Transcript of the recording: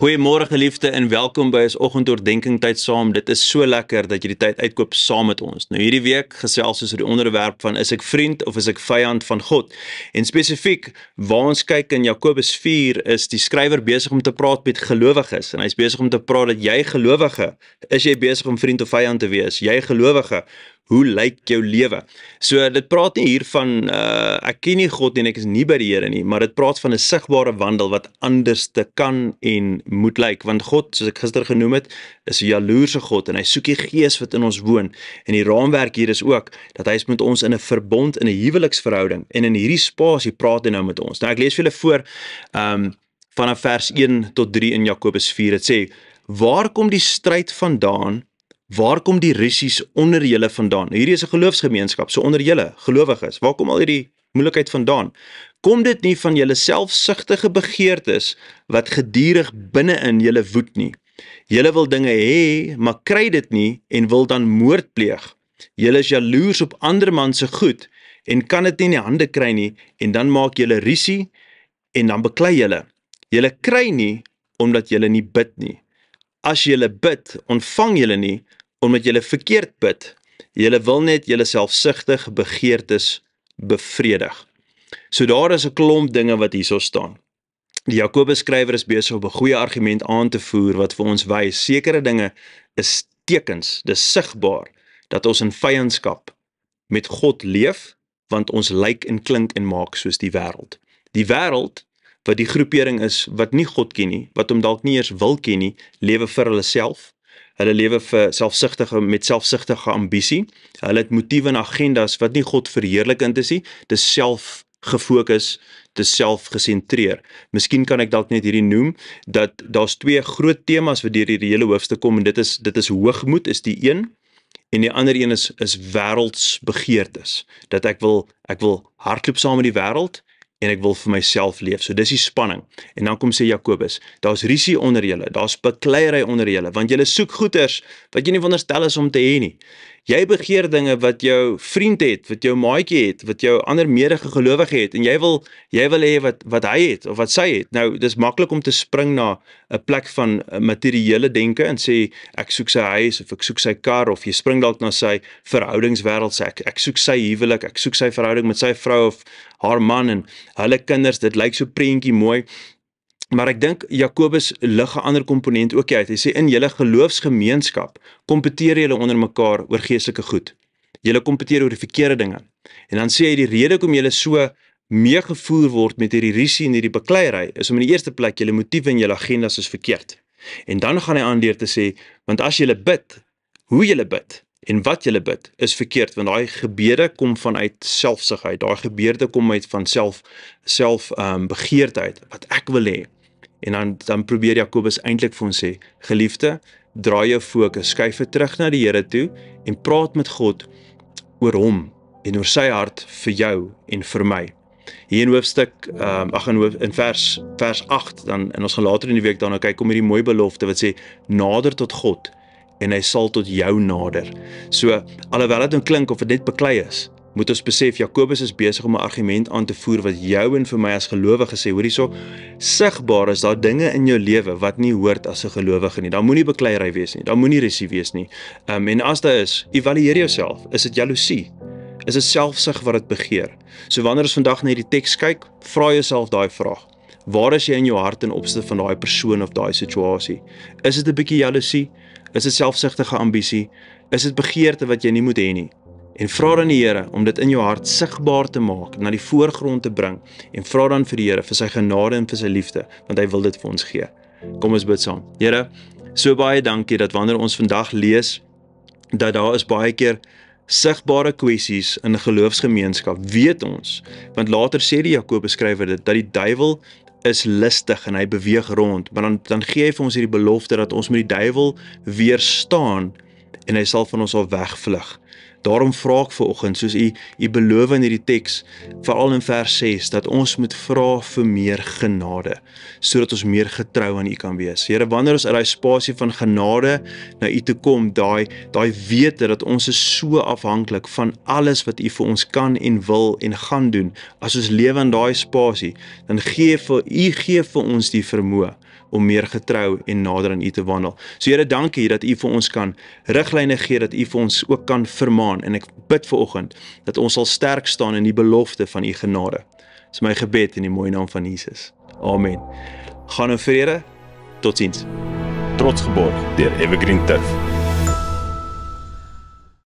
Goeiemôre geliefde en welkom by ons oggendoordenking tyd saam. Dit is so lekker dat jy die tyd uitkoop saam met ons. Nou hierdie week gesels ons oor die onderwerp van is ek vriend of is ek vyand van God? En spesifiek waar ons kyk in Jakobus 4 is die skrywer besig om te praat met gelowiges en hy's besig om te praat dat jy gelowige is jy besig om vriend of vyand te wees? Jy gelowige, hoe lyk jou lewe? So dit praat nie hier van uh ek ken nie God en ek is nie by die Here nie, maar dit praat van 'n sigbare wandel wat anders te kan en moet lyk want God, soos ek gister genoem het, is 'n jaloerse God en hy soek die gees wat in ons woon. En die raamwerk hier is ook dat hy is met ons in 'n verbond, in 'n huweliksverhouding en in hierdie spasie praat hy nou met ons. Nou ek lees vir julle voor um vanaf vers 1 tot 3 in Jakobus 4. Dit sê: "Waar kom die stryd vandaan?" Waar kom die rissies onder julle vandaan? Nou, hierdie is 'n geloofsgemeenskap, so onder julle gelowiges. Waar kom al hierdie moeilikheid vandaan? Kom dit nie van julle selfsugtige begeertes wat gedurig binne-in julle woed nie. Julle wil dinge hê, maar kry dit nie en wil dan moord pleeg. Julle is jaloers op ander man se goed en kan dit nie in die hande kry nie en dan maak julle rissie en dan beklei julle. Julle kry nie omdat julle nie bid nie. As julle bid, ontvang julle nie omdat julle verkeerd bid. Julle wil net julle selfsugtige begeertes bevredig. So daar is 'n klomp dinge wat hierso staan. Die Jakobus skrywer is besig om 'n goeie argument aan te voer wat vir ons wys sekere dinge is tekens, dis sigbaar dat ons in vyandskap met God leef want ons lyk en klink en maak soos die wêreld. Die wêreld wat die groepering is wat nie God ken nie, wat hom dalk nie eers wil ken nie, lewe vir hulle self, Hulle lewe vir selfsugtige met selfsugtige ambisie. Hulle het motiewe en agendas wat nie God verheerlik in te sien. Dis self gefokus, te self gesentreer. Miskien kan ek dalk net hierdie noem dat daar's twee groot temas wat deur hierdie hele hoofstuk kom en dit is dit is hoogmoed is die een en die ander een is is wêreldsbegeertes. Dat ek wil ek wil hardloop saam met die wêreld en ek wil vir myself leef. So dis die spanning. En dan kom sê Jakobus, daar's risie onder julle, daar's bekleierery onder julle, want julle soek goeder wat jy nie wonderstel is om te hê nie jy begeer dinge wat jou vriend het, wat jou maatjie het, wat jou ander medege gelowige het en jy wil jy wil hê wat wat hy het of wat sy het. Nou dis maklik om te spring na 'n plek van eh, materiële denke en sê ek soek sy huis of ek soek sy kar of jy spring dalk na sy verhoudingswêreld sê ek ek soek sy huwelik, ek soek sy verhouding met sy vrou of haar man en hulle kinders. Dit lyk so prentjie mooi, Maar ek dink Jakobus lig 'n ander komponent ook uit. Hy sê in julle geloofsgemeenskap kompeteer julle onder mekaar oor geestelike goed. Julle kompeteer oor die verkeerde dinge. En dan sê hy die rede hoekom julle so meegevoer word met hierdie rusie en hierdie bekleierery is om in die eerste plek julle motiewe en julle agendas is verkeerd. En dan gaan hy aan leer te sê want as julle bid, hoe julle bid en wat julle bid is verkeerd want daai gebede kom vanuit selfsugheid. Daai gebede kom uit van self self ehm um, begeerte uit wat ek wil hê. En dan dan probeer Jakobus eintlik vir ons sê, geliefde, draai jou fokus, skuif dit terug na die Here toe en praat met God oor hom en oor sy hart vir jou en vir my. Hier in hoofstuk ehm um, ag in hoof in vers vers 8 dan en ons gaan later in die week daarna kyk om hierdie mooi belofte wat sê nader tot God en hy sal tot jou nader. So alhoewel dit nou klink of dit net beklei is, moet ons besef Jakobus is besig om 'n argument aan te voer wat jou en vir my as gelowige sê hoor hierso sigbaar is daar dinge in jou lewe wat nie hoort as 'n gelowige nie. Daar moenie bekleierery wees nie. Daar moenie resie wees nie. Ehm um, en as daar is, evalueer jouself. Is dit jaloesie? Is dit selfsug wat dit begeer? So wanneer ons vandag net die teks kyk, vra jouself daai vraag. Waar is jy in jou hart in opsig van daai persoon of daai situasie? Is dit 'n bietjie jaloesie? Is dit selfsugtige ambisie? Is dit begeerte wat jy nie moet hê nie? en vra dan die Here om dit in jou hart sigbaar te maak, na die voorgrond te bring en vra dan vir die Here vir sy genade en vir sy liefde, want hy wil dit vir ons gee. Kom ons bid saam. Here, so baie dankie dat wanneer ons vandag lees dat daar is baie keer sigbare kwessies in 'n geloofsgemeenskap, weet ons, want later sê die Jakobus skrywer dit dat die duiwel is lustig en hy beweeg rond, maar dan dan gee hy vir ons hierdie belofte dat ons met die duiwel weerstaan en hy sal van ons al wegvlug. Daarom vra ek ver oggend soos u u beloof in hierdie teks, veral in vers 6, dat ons moet vra vir meer genade sodat ons meer getrou aan u kan wees. Here, wanneer ons uit daai spasie van genade na u toe kom, daai daai wete dat ons is so afhanklik van alles wat u vir ons kan en wil en gaan doen. As ons lewe in daai spasie, dan gee vir u gee vir ons die vermoë om meer getrou en nader aan U te wandel. So Here, dankie dat U vir ons kan riglyne gee, dat U vir ons ook kan vermaan en ek bid vir oggend dat ons sal sterk staan in die belofte van U genade. Dis my gebed in die mooi naam van Jesus. Amen. Gaan in vrede. Totsiens. Trotsgeborg deur Evergreen Tuff.